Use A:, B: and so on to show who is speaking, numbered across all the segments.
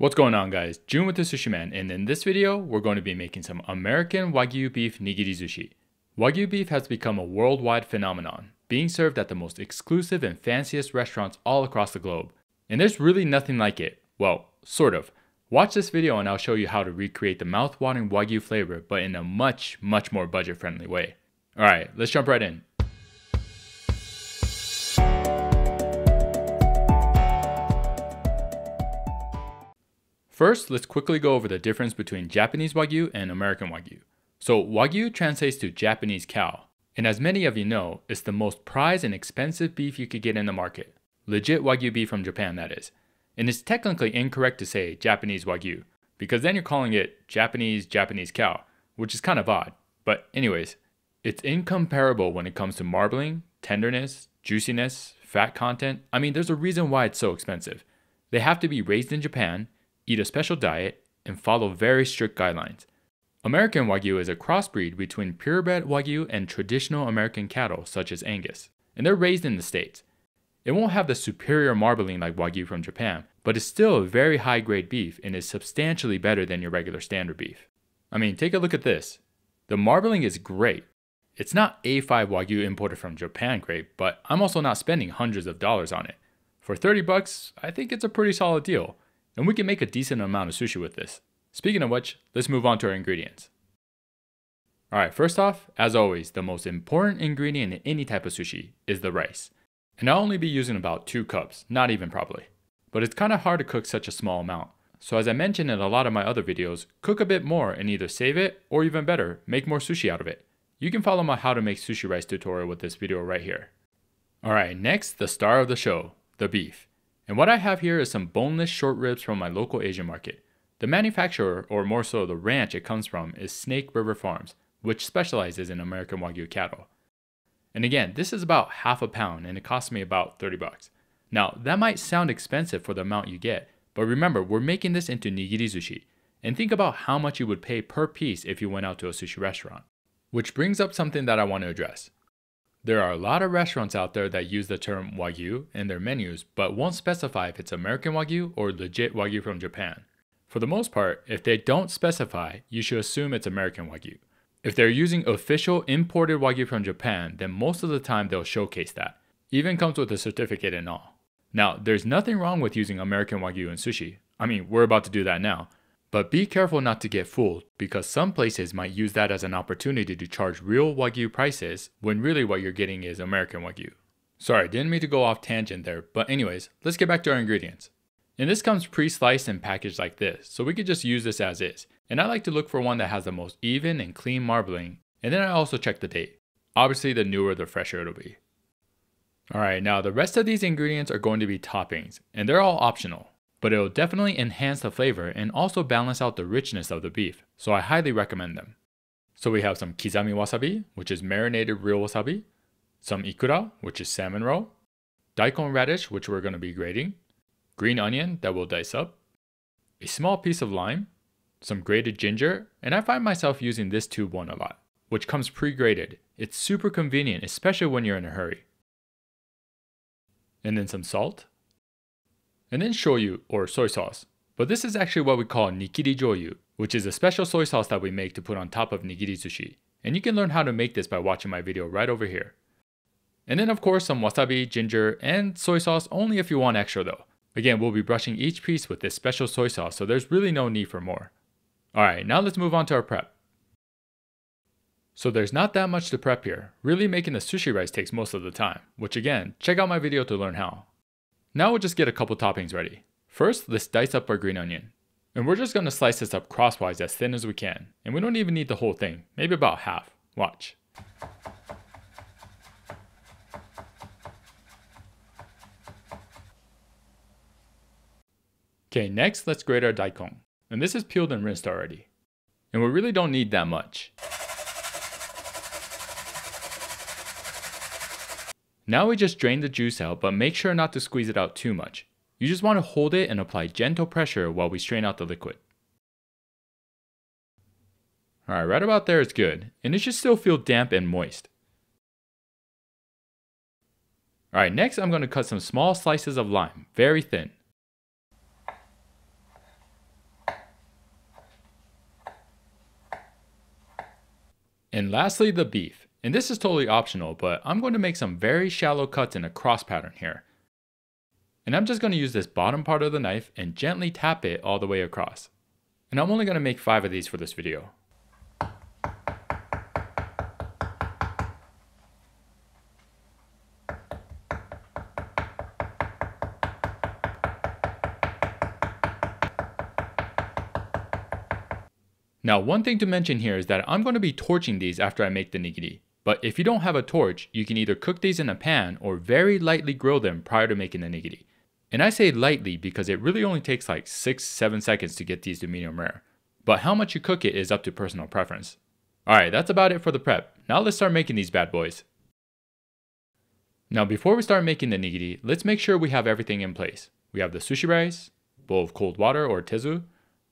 A: What's going on guys, June with the Sushi Man and in this video we're going to be making some American Wagyu beef nigiri sushi. Wagyu beef has become a worldwide phenomenon, being served at the most exclusive and fanciest restaurants all across the globe. And there's really nothing like it, well, sort of. Watch this video and I'll show you how to recreate the mouthwatering Wagyu flavor but in a much, much more budget-friendly way. Alright, let's jump right in. First, let's quickly go over the difference between Japanese Wagyu and American Wagyu. So Wagyu translates to Japanese cow, and as many of you know, it's the most prized and expensive beef you could get in the market. Legit Wagyu beef from Japan, that is. And it's technically incorrect to say Japanese Wagyu, because then you're calling it Japanese Japanese cow, which is kind of odd. But anyways, it's incomparable when it comes to marbling, tenderness, juiciness, fat content. I mean, there's a reason why it's so expensive. They have to be raised in Japan eat a special diet, and follow very strict guidelines. American Wagyu is a crossbreed between purebred Wagyu and traditional American cattle such as Angus, and they're raised in the States. It won't have the superior marbling like Wagyu from Japan, but it's still a very high grade beef and is substantially better than your regular standard beef. I mean, take a look at this. The marbling is great. It's not A5 Wagyu imported from Japan grade, but I'm also not spending hundreds of dollars on it. For 30 bucks, I think it's a pretty solid deal and we can make a decent amount of sushi with this. Speaking of which, let's move on to our ingredients. Alright, first off, as always, the most important ingredient in any type of sushi is the rice. And I'll only be using about 2 cups, not even probably. But it's kinda hard to cook such a small amount. So as I mentioned in a lot of my other videos, cook a bit more and either save it, or even better, make more sushi out of it. You can follow my how to make sushi rice tutorial with this video right here. Alright, next, the star of the show, the beef. And what I have here is some boneless short ribs from my local Asian market. The manufacturer, or more so the ranch it comes from, is Snake River Farms, which specializes in American Wagyu cattle. And again, this is about half a pound and it cost me about 30 bucks. Now, that might sound expensive for the amount you get, but remember, we're making this into nigiri sushi. And think about how much you would pay per piece if you went out to a sushi restaurant. Which brings up something that I want to address. There are a lot of restaurants out there that use the term Wagyu in their menus, but won't specify if it's American Wagyu or legit Wagyu from Japan. For the most part, if they don't specify, you should assume it's American Wagyu. If they're using official imported Wagyu from Japan, then most of the time they'll showcase that. Even comes with a certificate and all. Now, there's nothing wrong with using American Wagyu in sushi. I mean, we're about to do that now. But be careful not to get fooled, because some places might use that as an opportunity to charge real Wagyu prices when really what you're getting is American Wagyu. Sorry, didn't mean to go off tangent there, but anyways, let's get back to our ingredients. And this comes pre-sliced and packaged like this, so we could just use this as is. And I like to look for one that has the most even and clean marbling, and then I also check the date. Obviously the newer the fresher it'll be. Alright, now the rest of these ingredients are going to be toppings, and they're all optional but it'll definitely enhance the flavor and also balance out the richness of the beef, so I highly recommend them. So we have some kizami wasabi, which is marinated real wasabi, some ikura, which is salmon roe, daikon radish, which we're going to be grating, green onion that we'll dice up, a small piece of lime, some grated ginger, and I find myself using this tube one a lot, which comes pre-grated. It's super convenient, especially when you're in a hurry. And then some salt, and then shoyu or soy sauce. But this is actually what we call nikiri joyu, which is a special soy sauce that we make to put on top of nigiri sushi. And you can learn how to make this by watching my video right over here. And then of course some wasabi, ginger, and soy sauce only if you want extra though. Again, we'll be brushing each piece with this special soy sauce, so there's really no need for more. Alright, now let's move on to our prep. So there's not that much to prep here, really making the sushi rice takes most of the time, which again, check out my video to learn how. Now we'll just get a couple toppings ready. First, let's dice up our green onion. And we're just gonna slice this up crosswise as thin as we can. And we don't even need the whole thing, maybe about half. Watch. Okay, next let's grate our daikon. And this is peeled and rinsed already. And we really don't need that much. Now we just drain the juice out, but make sure not to squeeze it out too much. You just want to hold it and apply gentle pressure
B: while we strain out the liquid. Alright, right about there is good, and it should still feel damp and moist.
A: Alright, next I'm going to cut some small slices of lime, very thin. And lastly, the beef. And this is totally optional, but I'm going to make some very shallow cuts in a cross pattern here. And I'm just going to use this bottom part of the knife and gently tap it all the way across. And I'm only going to make five of these for this video. Now one thing to mention here is that I'm going to be torching these after I make the nigiri. But if you don't have a torch, you can either cook these in a pan or very lightly grill them prior to making the nigiri. And I say lightly because it really only takes like 6-7 seconds to get these to medium rare. But how much you cook it is up to personal preference. Alright, that's about it for the prep. Now let's start making these bad boys. Now before we start making the nigiri, let's make sure we have everything in place. We have the sushi rice, bowl of cold water or tezu,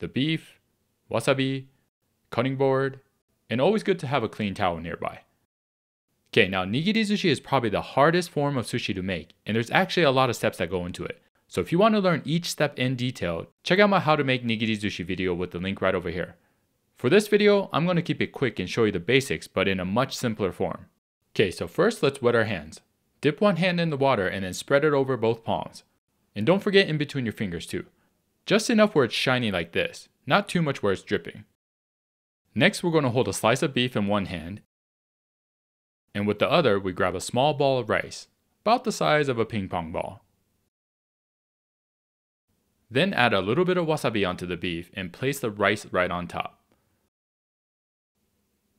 A: the beef, wasabi, cutting board, and always good to have a clean towel nearby. Okay, now nigiri sushi is probably the hardest form of sushi to make, and there's actually a lot of steps that go into it. So if you want to learn each step in detail, check out my how to make nigiri sushi video with the link right over here. For this video, I'm going to keep it quick and show you the basics, but in a much simpler form. Okay, so first let's wet our hands. Dip one hand in the water and then spread it over both palms. And don't forget in between your fingers too. Just enough where it's shiny like this, not too much where it's dripping. Next, we're going to hold a slice of beef in one hand and with the other we grab a small ball of rice, about the size of a ping pong ball. Then add a little bit of wasabi onto the beef and place the rice right on top.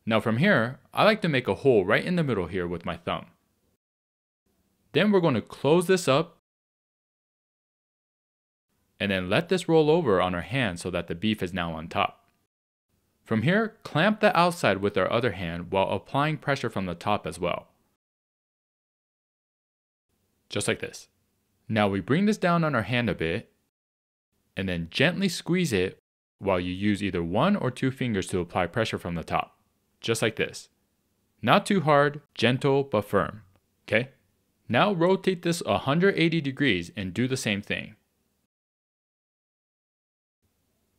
A: Now from here, I like to make a hole right in the middle here with my thumb. Then we're going to close this up and then let this roll over on our hand so that the beef is now on top. From here, clamp the outside with our other hand while applying pressure from the top as well. Just like this. Now we bring this down on our hand a bit, and then gently squeeze it while you use either one or two fingers to apply pressure from the top. Just like this. Not too hard, gentle, but firm. Okay? Now rotate this 180 degrees and do the same thing.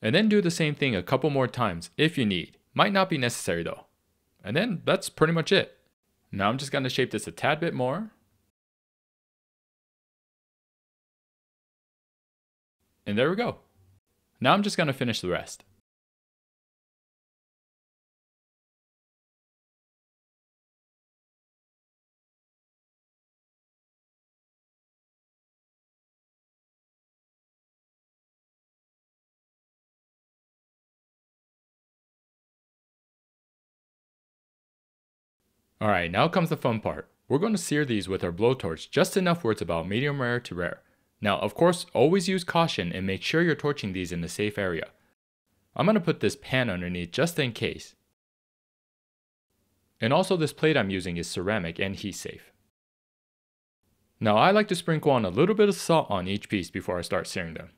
A: And then do the same thing a couple more times if you need. Might not be necessary though.
B: And then that's pretty much it. Now I'm just gonna shape this a tad bit more. And there we go. Now I'm just gonna finish the rest. Alright, now comes the fun part. We're going to sear these with our blowtorch
A: just enough where it's about medium rare to rare. Now of course, always use caution and make sure you're torching these in a safe area. I'm going to put this pan underneath just in case. And also this plate I'm using is ceramic and heat safe.
B: Now I like to sprinkle on a little bit of salt on each piece before I start searing them.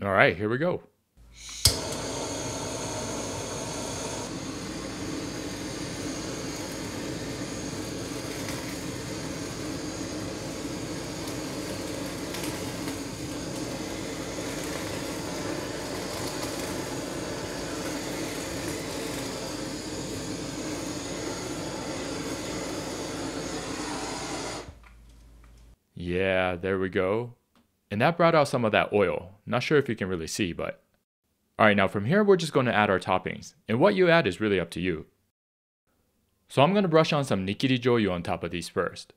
B: All right, here we go.
A: Yeah, there we go. And that brought out some of that oil. Not sure if you can really see, but. Alright, now from here we're just going to add our toppings. And what you
B: add is really up to you. So I'm going to brush on some nikiri joyu on top of these first.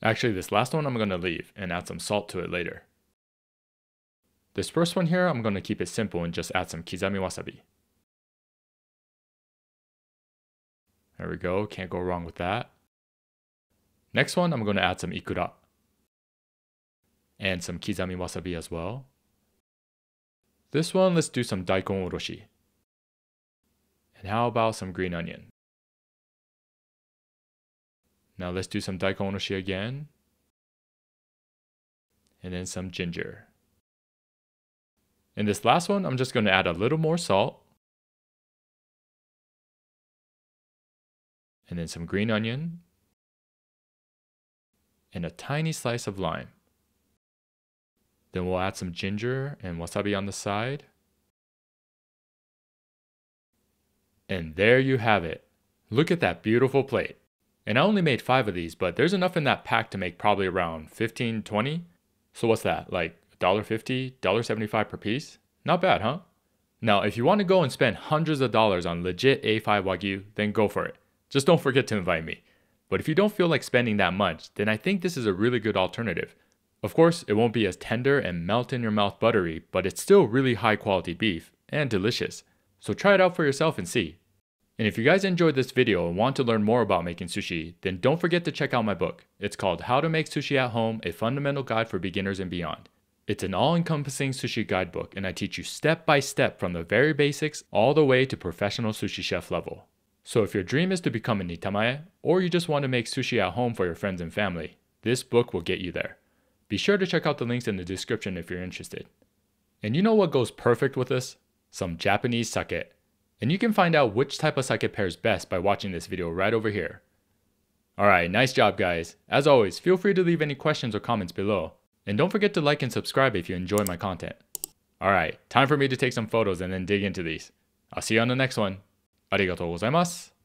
B: Actually, this last one I'm going to leave and add some salt to it later. This first one here, I'm going to keep it simple and just add some kizami wasabi. There we go, can't go wrong with that. Next one, I'm going to add some ikura.
A: And some kizami wasabi as well. This one, let's do some daikon
B: oroshi. And how about some green onion? Now let's do some daikon oroshi again. And then some ginger. In this last one, I'm just going to add a little more salt and then some green onion, and a tiny slice of lime.
A: Then we'll add some ginger and wasabi on the side. And there you have it. Look at that beautiful plate. And I only made five of these, but there's enough in that pack to make probably around 15, 20. So what's that, like $1.50, $1.75 per piece? Not bad, huh? Now, if you want to go and spend hundreds of dollars on legit A5 Wagyu, then go for it. Just don't forget to invite me. But if you don't feel like spending that much, then I think this is a really good alternative. Of course, it won't be as tender and melt in your mouth buttery, but it's still really high quality beef and delicious. So try it out for yourself and see. And if you guys enjoyed this video and want to learn more about making sushi, then don't forget to check out my book. It's called How to Make Sushi at Home, A Fundamental Guide for Beginners and Beyond. It's an all-encompassing sushi guidebook and I teach you step by step from the very basics all the way to professional sushi chef level. So if your dream is to become a itamae, or you just want to make sushi at home for your friends and family, this book will get you there. Be sure to check out the links in the description if you're interested. And you know what goes perfect with this? Some Japanese sake. And you can find out which type of sake pairs best by watching this video right over here. Alright, nice job guys. As always, feel free to leave any questions or comments below. And don't forget to like and subscribe if you enjoy my content. Alright, time for me to take some photos and then
B: dig into these. I'll see you on the next one. ありがとうございます。